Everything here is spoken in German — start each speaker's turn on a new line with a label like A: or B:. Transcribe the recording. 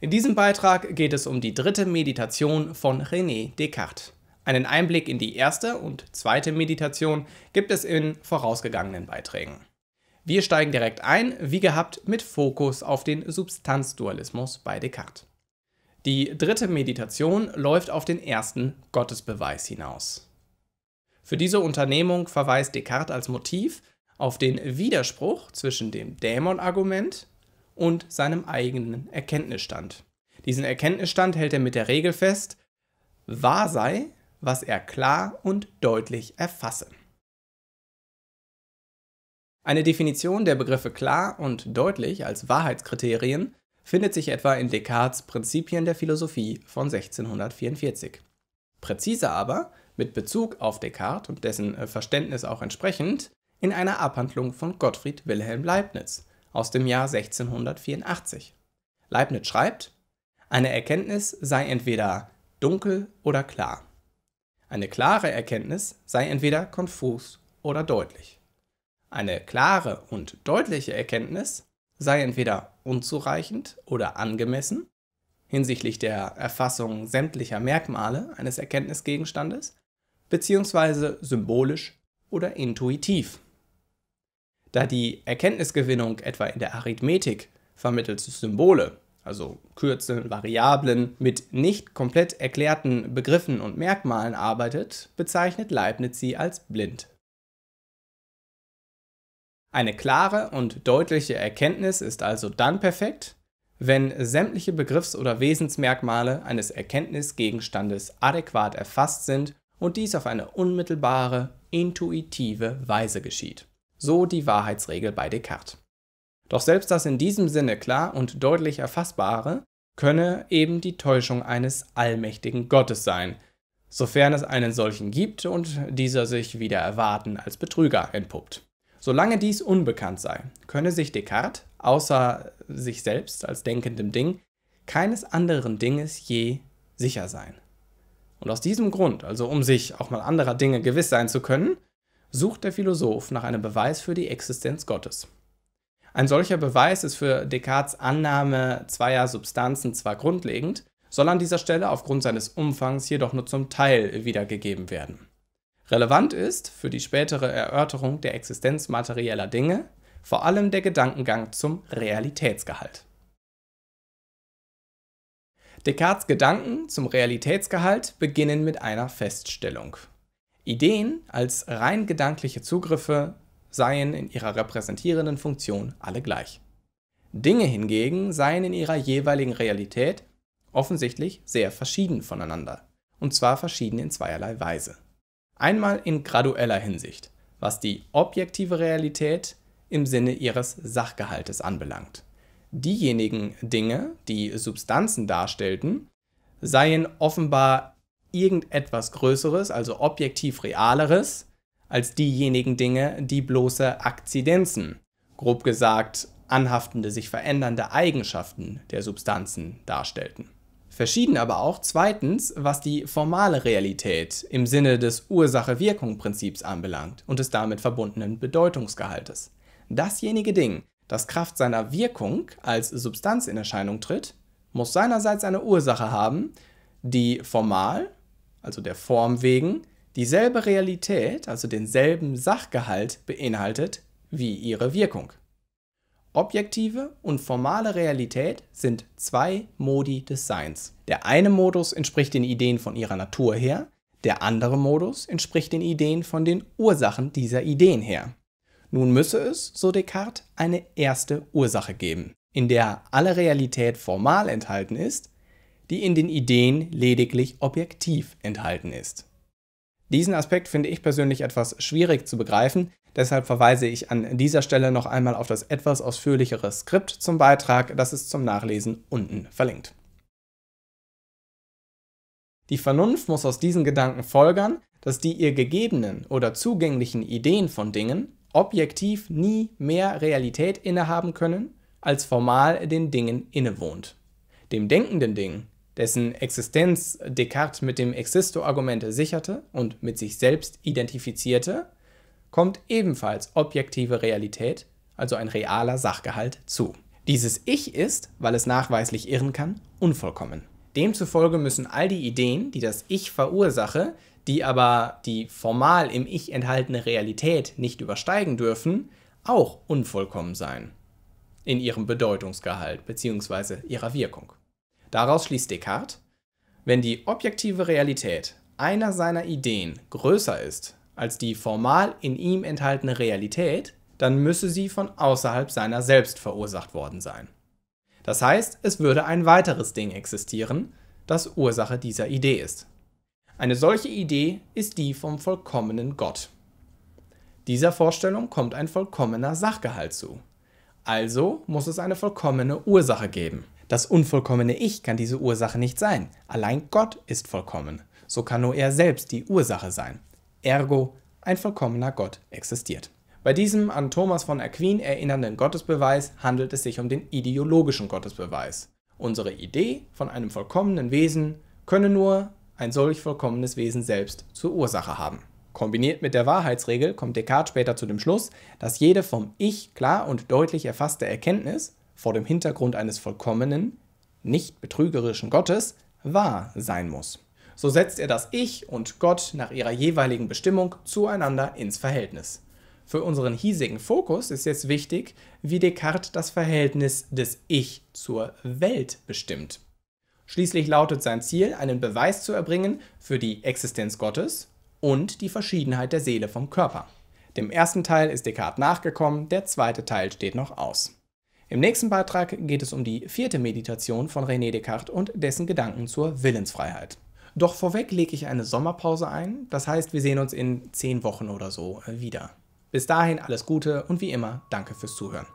A: In diesem Beitrag geht es um die dritte Meditation von René Descartes. Einen Einblick in die erste und zweite Meditation gibt es in vorausgegangenen Beiträgen. Wir steigen direkt ein, wie gehabt, mit Fokus auf den Substanzdualismus bei Descartes. Die dritte Meditation läuft auf den ersten Gottesbeweis hinaus. Für diese Unternehmung verweist Descartes als Motiv auf den Widerspruch zwischen dem Dämonargument und seinem eigenen Erkenntnisstand. Diesen Erkenntnisstand hält er mit der Regel fest, wahr sei, was er klar und deutlich erfasse. Eine Definition der Begriffe klar und deutlich als Wahrheitskriterien findet sich etwa in Descartes Prinzipien der Philosophie von 1644. Präzise aber, mit Bezug auf Descartes und dessen äh, Verständnis auch entsprechend, in einer Abhandlung von Gottfried Wilhelm Leibniz aus dem Jahr 1684. Leibniz schreibt, eine Erkenntnis sei entweder dunkel oder klar. Eine klare Erkenntnis sei entweder konfus oder deutlich. Eine klare und deutliche Erkenntnis sei entweder unzureichend oder angemessen hinsichtlich der Erfassung sämtlicher Merkmale eines Erkenntnisgegenstandes, beziehungsweise symbolisch oder intuitiv da die Erkenntnisgewinnung etwa in der Arithmetik vermittelte Symbole, also Kürzeln, Variablen, mit nicht komplett erklärten Begriffen und Merkmalen arbeitet, bezeichnet Leibniz sie als blind. Eine klare und deutliche Erkenntnis ist also dann perfekt, wenn sämtliche Begriffs- oder Wesensmerkmale eines Erkenntnisgegenstandes adäquat erfasst sind und dies auf eine unmittelbare, intuitive Weise geschieht so die Wahrheitsregel bei Descartes. Doch selbst das in diesem Sinne klar und deutlich erfassbare könne eben die Täuschung eines allmächtigen Gottes sein, sofern es einen solchen gibt und dieser sich wieder erwarten als Betrüger entpuppt. Solange dies unbekannt sei, könne sich Descartes, außer sich selbst als denkendem Ding, keines anderen Dinges je sicher sein. Und aus diesem Grund, also um sich auch mal anderer Dinge gewiss sein zu können, sucht der Philosoph nach einem Beweis für die Existenz Gottes. Ein solcher Beweis ist für Descartes Annahme zweier Substanzen zwar grundlegend, soll an dieser Stelle aufgrund seines Umfangs jedoch nur zum Teil wiedergegeben werden. Relevant ist für die spätere Erörterung der Existenz materieller Dinge vor allem der Gedankengang zum Realitätsgehalt. Descartes Gedanken zum Realitätsgehalt beginnen mit einer Feststellung. Ideen als rein gedankliche Zugriffe seien in ihrer repräsentierenden Funktion alle gleich. Dinge hingegen seien in ihrer jeweiligen Realität offensichtlich sehr verschieden voneinander, und zwar verschieden in zweierlei Weise. Einmal in gradueller Hinsicht, was die objektive Realität im Sinne ihres Sachgehaltes anbelangt. Diejenigen Dinge, die Substanzen darstellten, seien offenbar irgendetwas Größeres, also objektiv Realeres, als diejenigen Dinge, die bloße Akzidenzen, grob gesagt anhaftende, sich verändernde Eigenschaften der Substanzen darstellten. Verschieden aber auch zweitens, was die formale Realität im Sinne des Ursache-Wirkung-Prinzips anbelangt und des damit verbundenen Bedeutungsgehaltes. Dasjenige Ding, das Kraft seiner Wirkung als Substanz in Erscheinung tritt, muss seinerseits eine Ursache haben, die formal also der Form wegen, dieselbe Realität, also denselben Sachgehalt beinhaltet wie ihre Wirkung. Objektive und formale Realität sind zwei Modi des Seins. Der eine Modus entspricht den Ideen von ihrer Natur her, der andere Modus entspricht den Ideen von den Ursachen dieser Ideen her. Nun müsse es, so Descartes, eine erste Ursache geben, in der alle Realität formal enthalten ist, die in den Ideen lediglich objektiv enthalten ist. Diesen Aspekt finde ich persönlich etwas schwierig zu begreifen, deshalb verweise ich an dieser Stelle noch einmal auf das etwas ausführlichere Skript zum Beitrag, das ist zum Nachlesen unten verlinkt. Die Vernunft muss aus diesen Gedanken folgern, dass die ihr gegebenen oder zugänglichen Ideen von Dingen objektiv nie mehr Realität innehaben können, als formal den Dingen innewohnt. Dem denkenden Ding dessen Existenz Descartes mit dem Existo-Argument sicherte und mit sich selbst identifizierte, kommt ebenfalls objektive Realität, also ein realer Sachgehalt, zu. Dieses Ich ist, weil es nachweislich irren kann, unvollkommen. Demzufolge müssen all die Ideen, die das Ich verursache, die aber die formal im Ich enthaltene Realität nicht übersteigen dürfen, auch unvollkommen sein in ihrem Bedeutungsgehalt bzw. ihrer Wirkung. Daraus schließt Descartes, wenn die objektive Realität einer seiner Ideen größer ist als die formal in ihm enthaltene Realität, dann müsse sie von außerhalb seiner selbst verursacht worden sein. Das heißt, es würde ein weiteres Ding existieren, das Ursache dieser Idee ist. Eine solche Idee ist die vom vollkommenen Gott. Dieser Vorstellung kommt ein vollkommener Sachgehalt zu. Also muss es eine vollkommene Ursache geben. Das unvollkommene Ich kann diese Ursache nicht sein. Allein Gott ist vollkommen. So kann nur er selbst die Ursache sein. Ergo, ein vollkommener Gott existiert. Bei diesem an Thomas von Aquin erinnernden Gottesbeweis handelt es sich um den ideologischen Gottesbeweis. Unsere Idee von einem vollkommenen Wesen könne nur ein solch vollkommenes Wesen selbst zur Ursache haben. Kombiniert mit der Wahrheitsregel kommt Descartes später zu dem Schluss, dass jede vom Ich klar und deutlich erfasste Erkenntnis vor dem Hintergrund eines vollkommenen, nicht betrügerischen Gottes wahr sein muss. So setzt er das Ich und Gott nach ihrer jeweiligen Bestimmung zueinander ins Verhältnis. Für unseren hiesigen Fokus ist jetzt wichtig, wie Descartes das Verhältnis des Ich zur Welt bestimmt. Schließlich lautet sein Ziel, einen Beweis zu erbringen für die Existenz Gottes und die Verschiedenheit der Seele vom Körper. Dem ersten Teil ist Descartes nachgekommen, der zweite Teil steht noch aus. Im nächsten Beitrag geht es um die vierte Meditation von René Descartes und dessen Gedanken zur Willensfreiheit. Doch vorweg lege ich eine Sommerpause ein, das heißt, wir sehen uns in zehn Wochen oder so wieder. Bis dahin alles Gute und wie immer danke fürs Zuhören.